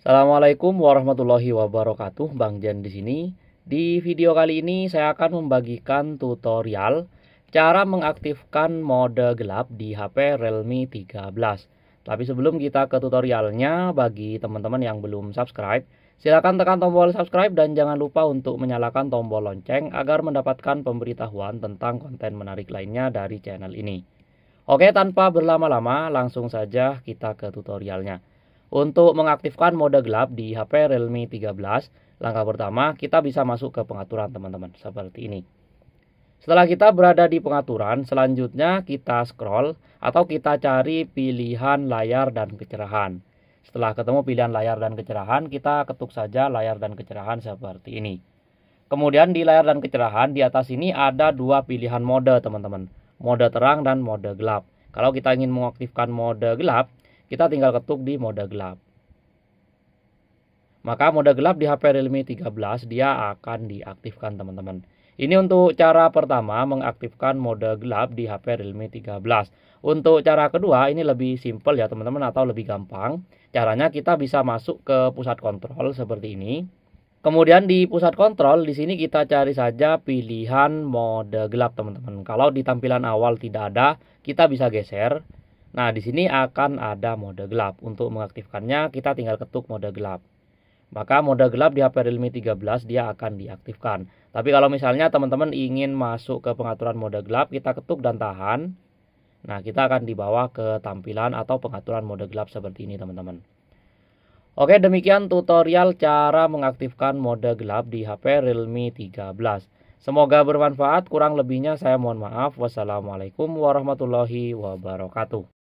Assalamualaikum warahmatullahi wabarakatuh, Bang Jan di sini. Di video kali ini saya akan membagikan tutorial cara mengaktifkan mode gelap di HP Realme 13. Tapi sebelum kita ke tutorialnya, bagi teman-teman yang belum subscribe, silakan tekan tombol subscribe dan jangan lupa untuk menyalakan tombol lonceng agar mendapatkan pemberitahuan tentang konten menarik lainnya dari channel ini. Oke, tanpa berlama-lama, langsung saja kita ke tutorialnya. Untuk mengaktifkan mode gelap di HP Realme 13, langkah pertama kita bisa masuk ke pengaturan teman-teman, seperti ini. Setelah kita berada di pengaturan, selanjutnya kita scroll atau kita cari pilihan layar dan kecerahan. Setelah ketemu pilihan layar dan kecerahan, kita ketuk saja layar dan kecerahan seperti ini. Kemudian di layar dan kecerahan di atas ini ada dua pilihan mode teman-teman. Mode terang dan mode gelap. Kalau kita ingin mengaktifkan mode gelap, kita tinggal ketuk di mode gelap. Maka mode gelap di HP Realme 13 dia akan diaktifkan teman-teman. Ini untuk cara pertama mengaktifkan mode gelap di HP Realme 13. Untuk cara kedua ini lebih simple ya teman-teman atau lebih gampang. Caranya kita bisa masuk ke pusat kontrol seperti ini. Kemudian di pusat kontrol di sini kita cari saja pilihan mode gelap teman-teman. Kalau di tampilan awal tidak ada, kita bisa geser Nah, di sini akan ada mode gelap. Untuk mengaktifkannya, kita tinggal ketuk mode gelap. Maka mode gelap di HP Realme 13 dia akan diaktifkan. Tapi kalau misalnya teman-teman ingin masuk ke pengaturan mode gelap, kita ketuk dan tahan. Nah, kita akan dibawa ke tampilan atau pengaturan mode gelap seperti ini, teman-teman. Oke, demikian tutorial cara mengaktifkan mode gelap di HP Realme 13. Semoga bermanfaat, kurang lebihnya saya mohon maaf. Wassalamualaikum warahmatullahi wabarakatuh.